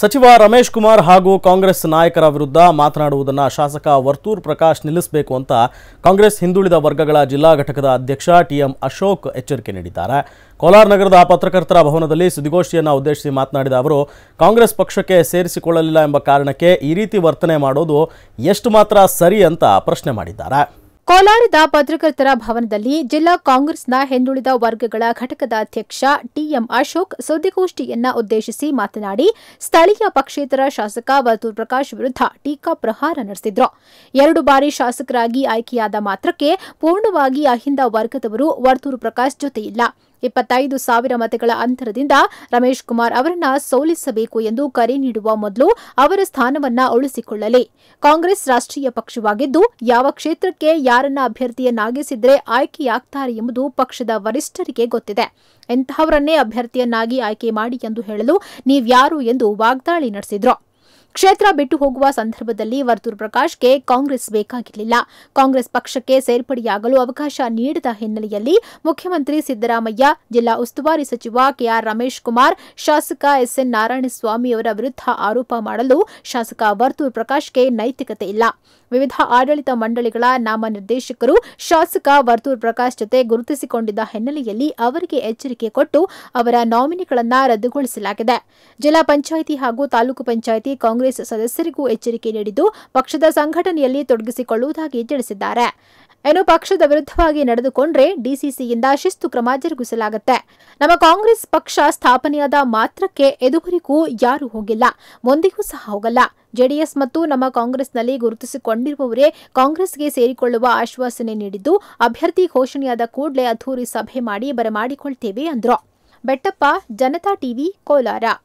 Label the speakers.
Speaker 1: ಸಚಿವ ರಮೇಶ್ ಕುಮಾರ್ ಹಾಗೂ ಕಾಂಗ್ರೆಸ್ ನಾಯಕರ ವಿರುದ್ಧ ಮಾತನಾಡುವುದನ್ನು ಶಾಸಕ ವರ್ತೂರ್ ಪ್ರಕಾಶ್ ನಿಲ್ಲಿಸಬೇಕು ಅಂತ ಕಾಂಗ್ರೆಸ್ ಹಿಂದುಳಿದ ವರ್ಗಗಳ ಜಿಲ್ಲಾ ಘಟಕದ ಅಧ್ಯಕ್ಷ ಟಿಎಂ ಅಶೋಕ್ ಎಚ್ಚರಿಕೆ ನೀಡಿದ್ದಾರೆ ಕೋಲಾರ ನಗರದ ಪತ್ರಕರ್ತರ ಭವನದಲ್ಲಿ ಸುದ್ದಿಗೋಷ್ಠಿಯನ್ನು ಉದ್ದೇಶಿಸಿ ಮಾತನಾಡಿದ ಅವರು ಕಾಂಗ್ರೆಸ್ ಪಕ್ಷಕ್ಕೆ ಸೇರಿಸಿಕೊಳ್ಳಲಿಲ್ಲ ಎಂಬ ಕಾರಣಕ್ಕೆ ಈ ರೀತಿ ವರ್ತನೆ ಮಾಡೋದು ಎಷ್ಟು ಮಾತ್ರ ಸರಿ ಅಂತ ಪ್ರಶ್ನೆ ಮಾಡಿದ್ದಾರೆ
Speaker 2: ಕೋಲಾರದ ಪತ್ರಕರ್ತರ ಭವನದಲ್ಲಿ ಜಿಲ್ಲಾ ಕಾಂಗ್ರೆಸ್ನ ಹಿಂದುಳಿದ ವರ್ಗಗಳ ಘಟಕದ ಅಧ್ಯಕ್ಷ ಟಿಎಂ ಅಶೋಕ್ ಸುದ್ದಿಗೋಷ್ಠಿಯನ್ನ ಉದ್ದೇಶಿಸಿ ಮಾತನಾಡಿ ಸ್ಥಳೀಯ ಪಕ್ಷೇತರ ಶಾಸಕ ವರ್ತೂರ್ ಪ್ರಕಾಶ್ ವಿರುದ್ಧ ಟೀಕಾ ಪ್ರಹಾರ ನಡೆಸಿದ್ರು ಎರಡು ಬಾರಿ ಶಾಸಕರಾಗಿ ಆಯ್ಕೆಯಾದ ಮಾತ್ರಕ್ಕೆ ಪೂರ್ಣವಾಗಿ ಅಹಿಂದ ವರ್ಗದವರು ವರ್ತೂರು ಪ್ರಕಾಶ್ ಜೊತೆಯಿಲ್ಲ ಇಪ್ಪತ್ತೈದು ಸಾವಿರ ಮತಗಳ ಅಂತರದಿಂದ ರಮೇಶ್ ಕುಮಾರ್ ಅವರನ್ನ ಸೋಲಿಸಬೇಕು ಎಂದು ಕರೆ ನೀಡುವ ಮೊದಲು ಅವರ ಸ್ಥಾನವನ್ನ ಉಳಿಸಿಕೊಳ್ಳಲಿ ಕಾಂಗ್ರೆಸ್ ರಾಷ್ಟ್ರೀಯ ಪಕ್ಷವಾಗಿದ್ದು ಯಾವ ಕ್ಷೇತ್ರಕ್ಕೆ ಯಾರನ್ನ ಅಭ್ಯರ್ಥಿಯನ್ನಾಗಿಸಿದ್ರೆ ಆಯ್ಕೆಯಾಗ್ತಾರೆ ಎಂಬುದು ಪಕ್ಷದ ವರಿಷ್ಠರಿಗೆ ಗೊತ್ತಿದೆ ಎಂತಹವರನ್ನೇ ಅಭ್ಯರ್ಥಿಯನ್ನಾಗಿ ಆಯ್ಕೆ ಮಾಡಿ ಎಂದು ಹೇಳಲು ನೀವ್ಯಾರು ಎಂದು ವಾಗ್ದಾಳಿ ನಡೆಸಿದ್ರು ಕ್ಷೇತ್ರ ಬಿಟ್ಟು ಹೋಗುವ ಸಂದರ್ಭದಲ್ಲಿ ವರ್ತೂರ್ ಪ್ರಕಾಶ್ಗೆ ಕಾಂಗ್ರೆಸ್ ಬೇಕಾಗಿರಲಿಲ್ಲ ಕಾಂಗ್ರೆಸ್ ಪಕ್ಷಕ್ಕೆ ಸೇರ್ಪಡೆಯಾಗಲು ಅವಕಾಶ ನೀಡದ ಹಿನ್ನೆಲೆಯಲ್ಲಿ ಮುಖ್ಯಮಂತ್ರಿ ಸಿದ್ದರಾಮಯ್ಯ ಜಿಲ್ಲಾ ಉಸ್ತುವಾರಿ ಸಚಿವ ಕೆಆರ್ ರಮೇಶ್ ಕುಮಾರ್ ಶಾಸಕ ಎಸ್ಎನ್ ನಾರಾಯಣಸ್ವಾಮಿಯವರ ವಿರುದ್ಧ ಆರೋಪ ಮಾಡಲು ಶಾಸಕ ವರ್ತೂರ್ ಪ್ರಕಾಶ್ಗೆ ನೈತಿಕತೆ ಇಲ್ಲ ವಿವಿಧ ಆಡಳಿತ ಮಂಡಳಿಗಳ ನಾಮನಿರ್ದೇಶಕರು ಶಾಸಕ ವರ್ತೂರ್ ಪ್ರಕಾಶ್ ಜೊತೆ ಗುರುತಿಸಿಕೊಂಡಿದ್ದ ಹಿನ್ನೆಲೆಯಲ್ಲಿ ಅವರಿಗೆ ಎಚ್ಚರಿಕೆ ಕೊಟ್ಟು ಅವರ ನಾಮಿನಿಗಳನ್ನು ರದ್ದುಗೊಳಿಸಲಾಗಿದೆ ಜಿಲ್ಲಾ ಪಂಚಾಯಿತಿ ಹಾಗೂ ತಾಲೂಕು ಪಂಚಾಯಿತಿ ಕಾಂಗ್ರೆಸ್ ಕಾಂಗ್ರೆಸ್ ಸದಸ್ಯರಿಗೂ ಎಚ್ಚರಿಕೆ ನೀಡಿದ್ದು ಪಕ್ಷದ ಸಂಘಟನೆಯಲ್ಲಿ ತೊಡಗಿಸಿಕೊಳ್ಳುವುದಾಗಿ ತಿಳಿಸಿದ್ದಾರೆ ಏನು ಪಕ್ಷದ ವಿರುದ್ಧವಾಗಿ ನಡೆದುಕೊಂಡ್ರೆ ಡಿಸಿಸಿಯಿಂದ ಶಿಸ್ತು ಕ್ರಮ ಜರುಗಿಸಲಾಗುತ್ತೆ ನಮ್ಮ ಕಾಂಗ್ರೆಸ್ ಪಕ್ಷ ಸ್ಥಾಪನೆಯಾದ ಮಾತ್ರಕ್ಕೆ ಎದುವರಿಗೂ ಯಾರೂ ಹೋಗಿಲ್ಲ ಮುಂದೆಯೂ ಸಹ ಹೋಗಲ್ಲ ಜೆಡಿಎಸ್ ಮತ್ತು ನಮ್ಮ ಕಾಂಗ್ರೆಸ್ನಲ್ಲಿ ಗುರುತಿಸಿಕೊಂಡಿರುವವರೇ ಕಾಂಗ್ರೆಸ್ಗೆ ಸೇರಿಕೊಳ್ಳುವ ಆಶ್ವಾಸನೆ ನೀಡಿದ್ದು ಅಭ್ಯರ್ಥಿ ಘೋಷಣೆಯಾದ ಕೂಡಲೇ ಅದ್ದೂರಿ ಸಭೆ ಮಾಡಿ ಬರಮಾಡಿಕೊಳ್ತೇವೆ ಅಂದ್ರು ಬೆಟ್ಟಪ್ಪ ಜನತಾ ಟಿವಿ ಕೋಲಾರ